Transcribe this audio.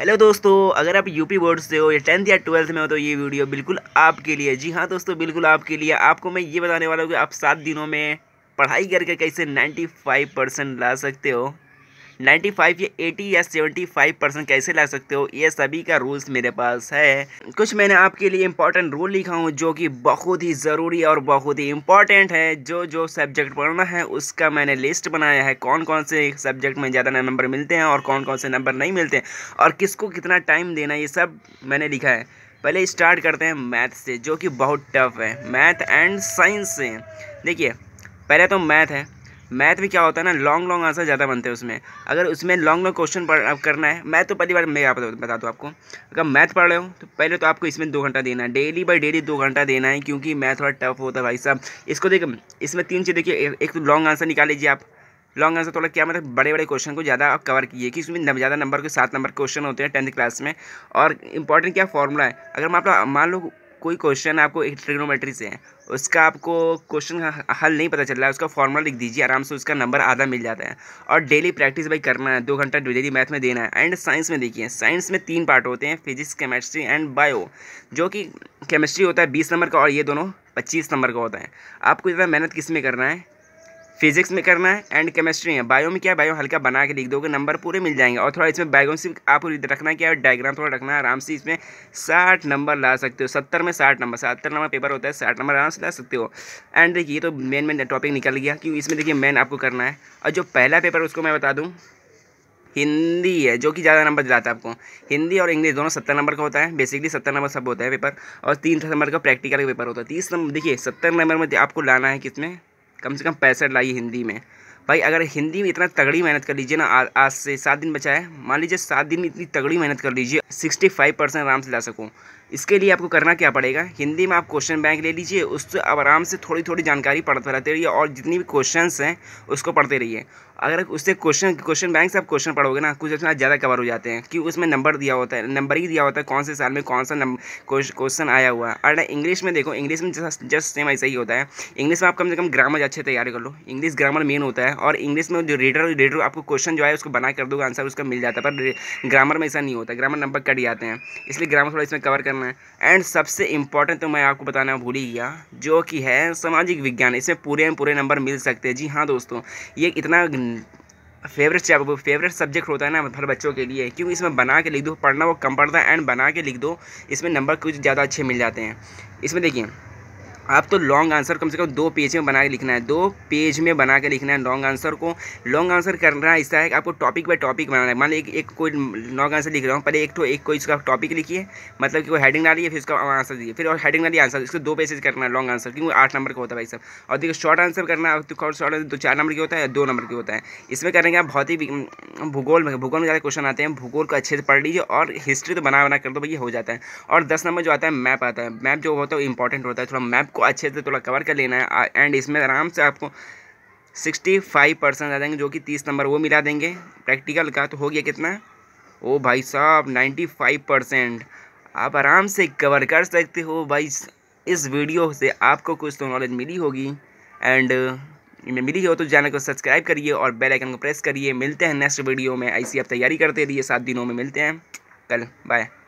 hello दोस्तों अगर आप यूपी बोर्ड से हो या टेंथ या ट्वेल्थ में हो तो ये वीडियो बिल्कुल आपके लिए जी हाँ दोस्तों बिल्कुल आपके लिए आपको मैं ये बताने वाला हूँ कि आप सात दिनों में पढ़ाई करके कैसे 95 परसेंट ला सकते हो नाइन्टी फाइव या एटी या सेवेंटी फाइव परसेंट कैसे ला सकते हो ये सभी का रूल्स मेरे पास है कुछ मैंने आपके लिए इंपॉर्टेंट रूल लिखा हूँ जो कि बहुत ही ज़रूरी और बहुत ही इंपॉर्टेंट है जो जो सब्जेक्ट पढ़ना है उसका मैंने लिस्ट बनाया है कौन कौन से सब्जेक्ट में ज़्यादा नंबर मिलते हैं और कौन कौन से नंबर नहीं मिलते हैं और किसको कितना टाइम देना ये सब मैंने लिखा है पहले स्टार्ट करते हैं मैथ से जो कि बहुत टफ है मैथ एंड साइंस से देखिए पहले तो मैथ है मैथ में क्या होता है ना लॉन्ग लॉन्ग आंसर ज़्यादा बनते हैं उसमें अगर उसमें लॉन्ग लॉन्ग क्वेश्चन करना है मैथ तो पहली बार मैं आप बता दूँ आपको अगर मैथ पढ़ रहे हो तो पहले तो आपको इसमें दो घंटा देना है डेली बाई डेली दो घंटा देना है क्योंकि मैथ थोड़ा टफ होता है भाई साहब इसको देखो इसमें तीन चीज़ देखिए एक तो लॉन्ग आंसर निकाल लीजिए आप लॉन्ग आंसर थोड़ा क्या मतलब बड़े बड़े क्वेश्चन को ज़्यादा आप कवर किए कि इसमें ज़्यादा नंबर के सात नंबर क्वेश्चन होते हैं टेंथ क्लास में और इंपॉर्टेंट क्या फॉर्मूला है अगर मैं आप मान लो कोई क्वेश्चन आपको एक ट्रिग्नोमेट्री से है उसका आपको क्वेश्चन हल नहीं पता चल रहा है उसका फॉर्मूला लिख दीजिए आराम से उसका नंबर आधा मिल जाता है और डेली प्रैक्टिस भाई करना है दो घंटा डेली मैथ में देना है एंड साइंस में देखिए साइंस में तीन पार्ट होते हैं फिजिक्स केमिस्ट्री एंड बायो जो कि केमिस्ट्री होता है बीस नंबर का और ये दोनों पच्चीस नंबर का होता है आपको इतना मेहनत किस में करना है फिजिक्स में करना है एंड केमिस्ट्री है बायो में क्या बायो हल्का बना के लिख दोगे नंबर पूरे मिल जाएंगे और थोड़ा इसमें बायो से आपको रखना क्या है डायग्राम थोड़ा रखना है आराम से इसमें साठ नंबर ला सकते हो सत्तर में साठ नंबर सत्तर नंबर पेपर होता है साठ नंबर आराम से ला सकते हो एंड देखिए ये तो मेन मेन टॉपिक निकल गया क्योंकि इसमें देखिए मेन आपको करना है और जो पहला पेपर उसको मैं बता दूँ हिंदी है जो कि ज़्यादा नंबर दिलाता है आपको हिंदी और इंग्लिश दोनों सत्तर नंबर का होता है बेसिकली सत्तर नंबर सब होता है पेपर और तीन नंबर का प्रैक्टिकल का पेपर होता है तीस नंबर देखिए सत्तर नंबर में आपको लाना है किसमें कम से कम पैंसठ लाई हिंदी में भाई अगर हिंदी में इतना तगड़ी मेहनत कर लीजिए ना आज से सात दिन बचा है मान लीजिए सात दिन में इतनी तगड़ी मेहनत कर लीजिए सिक्सटी फाइव परसेंट आराम से ला सकूँ इसके लिए आपको करना क्या पड़ेगा हिंदी में आप क्वेश्चन बैंक ले लीजिए उससे आप आराम से थोड़ी थोड़ी जानकारी पढ़ते रहते रहिए और जितनी भी क्वेश्चन हैं उसको पढ़ते रहिए अगर उससे क्वेश्चन क्वेश्चन बैंक से आप क्वेश्चन पढ़ोगे ना कुछ अपना ज़्यादा कवर हो जाते हैं कि उसमें नंबर दिया होता है नंबर ही दिया होता है कौन से साल में कौन सा क्वेश्चन आया हुआ है अरे इंग्लिश में देखो इंग्लिश में जस्ट सेम ऐसा ही होता है इंग्लिश में आप कम से कम ग्रामर अच्छे तैयारी कर लो इंग्लिश ग्रामर मेन होता है और इंग्लिश में जो रीडर रीडर आपको क्वेश्चन जो है उसको बना कर दोगे आंसर उसका मिल जाता है पर ग्रामर में ऐसा नहीं होता ग्रामर नंबर कट जाते हैं इसलिए ग्रामर थोड़ा इसमें कवर करना है एंड सबसे इंपॉर्टेंट तो मैं आपको बताना भूल ही गया जो कि है सामाजिक विज्ञान इसमें पूरे में पूरे नंबर मिल सकते हैं जी हाँ दोस्तों ये इतना फेवरेट फेवरेट सब्जेक्ट होता है ना हर बच्चों के लिए क्योंकि इसमें बना के लिख दो पढ़ना वो कम पड़ता है एंड बना के लिख दो इसमें नंबर कुछ ज़्यादा अच्छे मिल जाते हैं इसमें देखिए आप तो लॉन्ग आंसर कम से कम दो पेज में बना के लिखना है दो पेज में बना के लिखना है लॉन्ग आंसर को लॉन्ग आंसर करना इसका है आपको टॉपिक बाय टॉपिक बनाना है मान लीजिए एक कोई लॉन्ग आंसर लिख रहा हूँ पहले एक तो एक कोई इसका टॉपिक लिखिए मतलब कि वो हेडिंग डालिए फिर उसका आंसर दिए फिर और हेडिंग डालिए आंसर इसको दो पेजेज करना है लॉन्ग आंसर क्योंकि आठ नंबर का होता है भाई सब और देखिए शॉर्ट आंसर करना है तो शॉर्ट आंसर दो चार नंबर की होता है दो नंबर की होता है इसमें करेंगे आप बहुत ही भूगोल में भूगोल में ज़्यादा क्वेश्चन आते हैं भूगोल को अच्छे से पढ़ लीजिए और हिस्ट्री तो बना बना कर दो भैया हो जाता है और दस नंबर जो आता है मैप आता है मैप जो होता है वो इंपॉर्टेंट होता है थोड़ा मैप को अच्छे से थोड़ा कवर कर लेना है एंड इसमें आराम से आपको सिक्सटी फाइव परसेंट आ जाएंगे जो कि तीस नंबर वो मिला देंगे प्रैक्टिकल का तो हो गया कितना ओ भाई साहब नाइन्टी फाइव परसेंट आप आराम से कवर कर सकते हो भाई इस वीडियो से आपको कुछ तो नॉलेज मिली होगी एंड में मिली हो तो चैनल को सब्सक्राइब करिए और बेल आइकन को प्रेस करिए मिलते हैं नेक्स्ट वीडियो में ऐसी आप तैयारी करते रहिए सात दिनों में मिलते हैं कल बाय